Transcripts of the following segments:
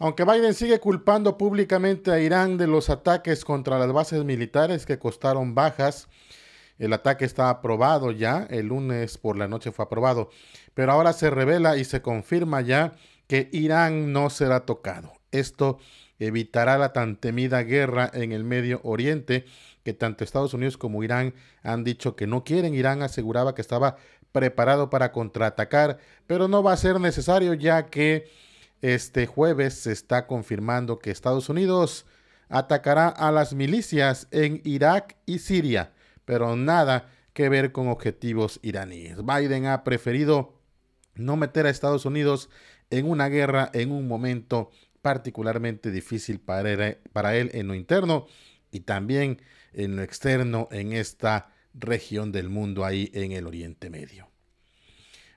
Aunque Biden sigue culpando públicamente a Irán de los ataques contra las bases militares que costaron bajas, el ataque está aprobado ya, el lunes por la noche fue aprobado, pero ahora se revela y se confirma ya que Irán no será tocado. Esto evitará la tan temida guerra en el Medio Oriente que tanto Estados Unidos como Irán han dicho que no quieren. Irán aseguraba que estaba preparado para contraatacar, pero no va a ser necesario ya que este jueves se está confirmando que Estados Unidos atacará a las milicias en Irak y Siria, pero nada que ver con objetivos iraníes. Biden ha preferido no meter a Estados Unidos en una guerra en un momento particularmente difícil para él, en lo interno y también en lo externo en esta región del mundo ahí en el Oriente Medio.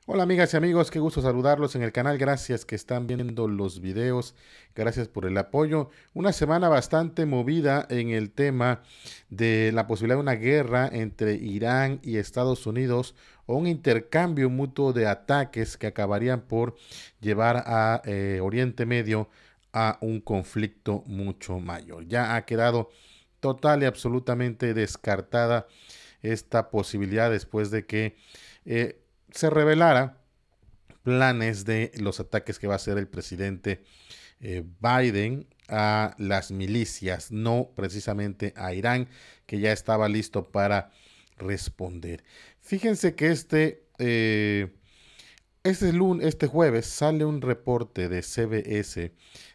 Hola amigas y amigos, qué gusto saludarlos en el canal, gracias que están viendo los videos, gracias por el apoyo. Una semana bastante movida en el tema de la posibilidad de una guerra entre Irán y Estados Unidos o un intercambio mutuo de ataques que acabarían por llevar a eh, Oriente Medio a un conflicto mucho mayor. Ya ha quedado total y absolutamente descartada esta posibilidad después de que... Eh, se revelara planes de los ataques que va a hacer el presidente eh, Biden a las milicias, no precisamente a Irán, que ya estaba listo para responder. Fíjense que este eh, este, este jueves sale un reporte de CBS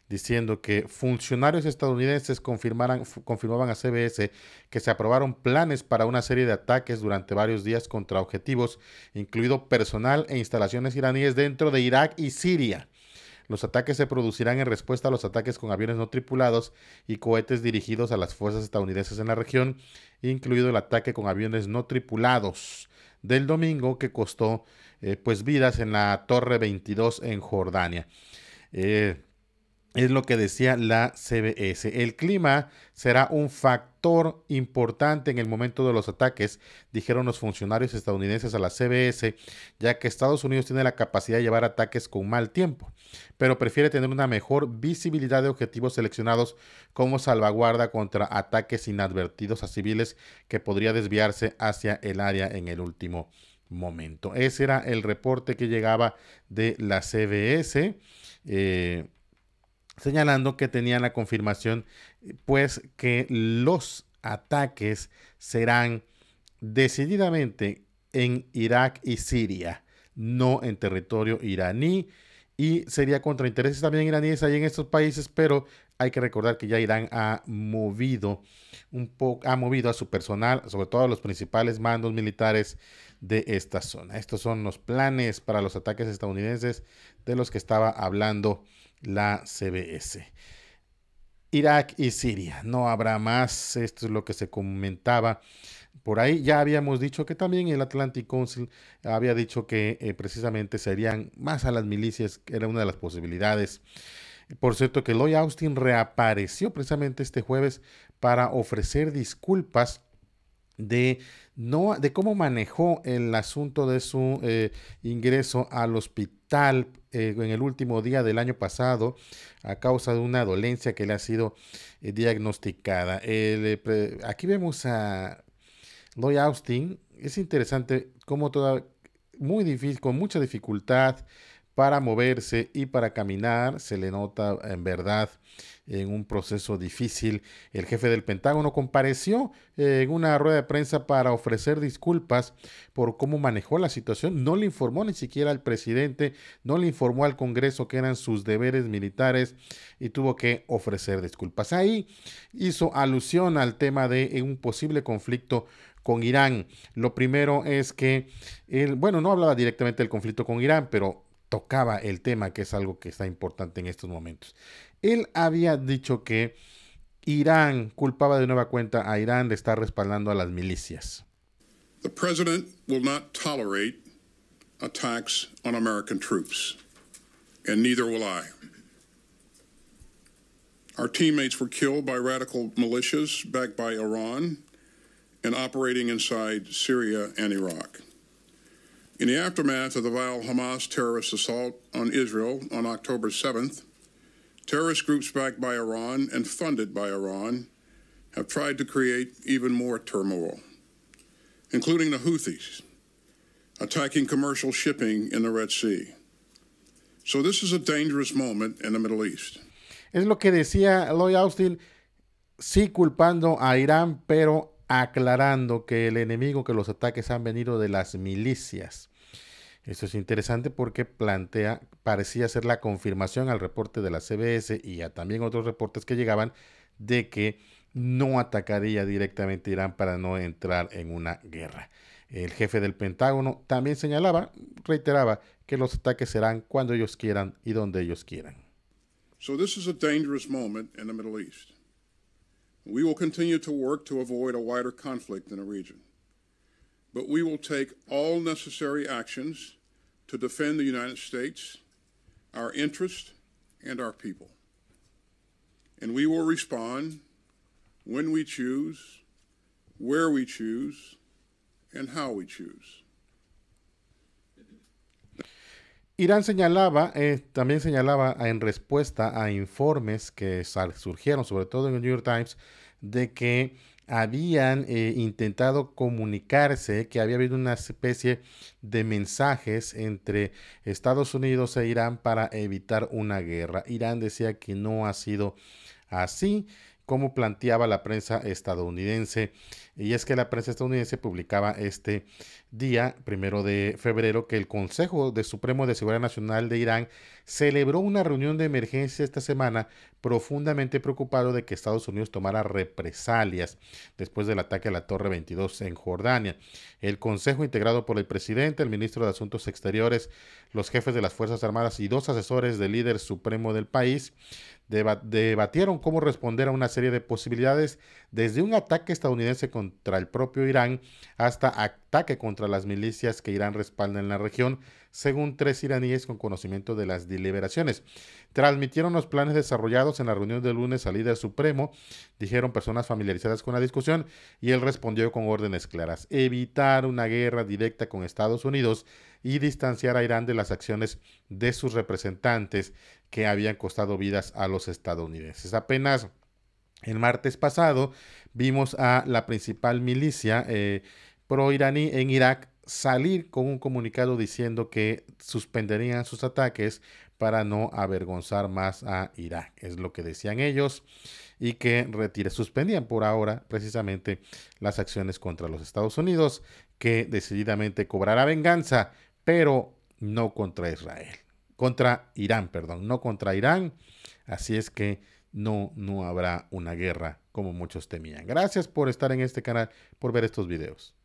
diciendo que funcionarios estadounidenses confirmaban a CBS que se aprobaron planes para una serie de ataques durante varios días contra objetivos, incluido personal e instalaciones iraníes dentro de Irak y Siria. Los ataques se producirán en respuesta a los ataques con aviones no tripulados y cohetes dirigidos a las fuerzas estadounidenses en la región, incluido el ataque con aviones no tripulados del domingo que costó eh, pues vidas en la Torre 22 en Jordania. Eh, es lo que decía la CBS. El clima será un factor importante en el momento de los ataques, dijeron los funcionarios estadounidenses a la CBS, ya que Estados Unidos tiene la capacidad de llevar ataques con mal tiempo, pero prefiere tener una mejor visibilidad de objetivos seleccionados como salvaguarda contra ataques inadvertidos a civiles que podría desviarse hacia el área en el último momento. Ese era el reporte que llegaba de la CBS. Eh, señalando que tenían la confirmación, pues que los ataques serán decididamente en Irak y Siria, no en territorio iraní. Y sería contra intereses también iraníes ahí en estos países, pero hay que recordar que ya Irán ha movido un poco, ha movido a su personal, sobre todo a los principales mandos militares de esta zona. Estos son los planes para los ataques estadounidenses de los que estaba hablando la CBS. Irak y Siria, no habrá más, esto es lo que se comentaba por ahí. Ya habíamos dicho que también el Atlantic Council había dicho que eh, precisamente serían más a las milicias, era una de las posibilidades. Por cierto, que Lloyd Austin reapareció precisamente este jueves para ofrecer disculpas de, no, de cómo manejó el asunto de su eh, ingreso al hospital eh, en el último día del año pasado a causa de una dolencia que le ha sido eh, diagnosticada. aquí vemos a Lloyd Austin. Es interesante cómo toda, muy difícil, con mucha dificultad, para moverse y para caminar. Se le nota en verdad en un proceso difícil. El jefe del Pentágono compareció eh, en una rueda de prensa para ofrecer disculpas por cómo manejó la situación. No le informó ni siquiera al presidente, no le informó al Congreso que eran sus deberes militares y tuvo que ofrecer disculpas. Ahí hizo alusión al tema de un posible conflicto con Irán. Lo primero es que, él, bueno, no hablaba directamente del conflicto con Irán, pero tocaba el tema, que es algo que está importante en estos momentos. Él había dicho que Irán culpaba de nueva cuenta a Irán de estar respaldando a las milicias. The president will not tolerate attacks on American troops, and neither will I. Our teammates were killed by radical militias backed by Iran and operating inside Syria and Iraq. In the aftermath of the vile Hamas terrorist assault on Israel on October 7th, terrorist groups backed by Iran and funded by Iran have tried to create even more turmoil, including the Houthis attacking commercial shipping in the Red Sea. So this is a dangerous moment in the Middle East. Es lo que decía Lloyd Austin, sí culpando a Irán, pero aclarando que el enemigo, que los ataques han venido de las milicias. Esto es interesante porque plantea, parecía ser la confirmación al reporte de la CBS y a también otros reportes que llegaban de que no atacaría directamente Irán para no entrar en una guerra. El jefe del Pentágono también señalaba, reiteraba, que los ataques serán cuando ellos quieran y donde ellos quieran. So this is a dangerous moment in the Middle East. We will continue to work to avoid a wider conflict in the region. But we will take all necessary actions to defend the United States, our interests, and our people. And we will respond when we choose, where we choose, and how we choose. Irán señalaba, eh, también señalaba en respuesta a informes que surgieron, sobre todo en el New York Times, de que habían eh, intentado comunicarse, que había habido una especie de mensajes entre Estados Unidos e Irán para evitar una guerra. Irán decía que no ha sido así como planteaba la prensa estadounidense. Y es que la prensa estadounidense publicaba este día, primero de febrero, que el Consejo de Supremo de Seguridad Nacional de Irán celebró una reunión de emergencia esta semana, profundamente preocupado de que Estados Unidos tomara represalias después del ataque a la Torre 22 en Jordania. El Consejo, integrado por el presidente, el ministro de Asuntos Exteriores, los jefes de las Fuerzas Armadas y dos asesores del líder supremo del país, debatieron cómo responder a una serie de posibilidades, desde un ataque estadounidense contra el propio Irán hasta ataque contra las milicias que Irán respalda en la región, según tres iraníes con conocimiento de las deliberaciones. Transmitieron los planes desarrollados en la reunión del lunes al líder supremo, dijeron personas familiarizadas con la discusión, y él respondió con órdenes claras, evitar una guerra directa con Estados Unidos y distanciar a Irán de las acciones de sus representantes que habían costado vidas a los estadounidenses. Apenas el martes pasado vimos a la principal milicia eh, pro-iraní en Irak salir con un comunicado diciendo que suspenderían sus ataques para no avergonzar más a Irak. Es lo que decían ellos y que suspendían por ahora precisamente las acciones contra los Estados Unidos, que decididamente cobrará venganza, pero no contra Israel contra Irán, perdón, no contra Irán. Así es que no, no habrá una guerra como muchos temían. Gracias por estar en este canal, por ver estos videos.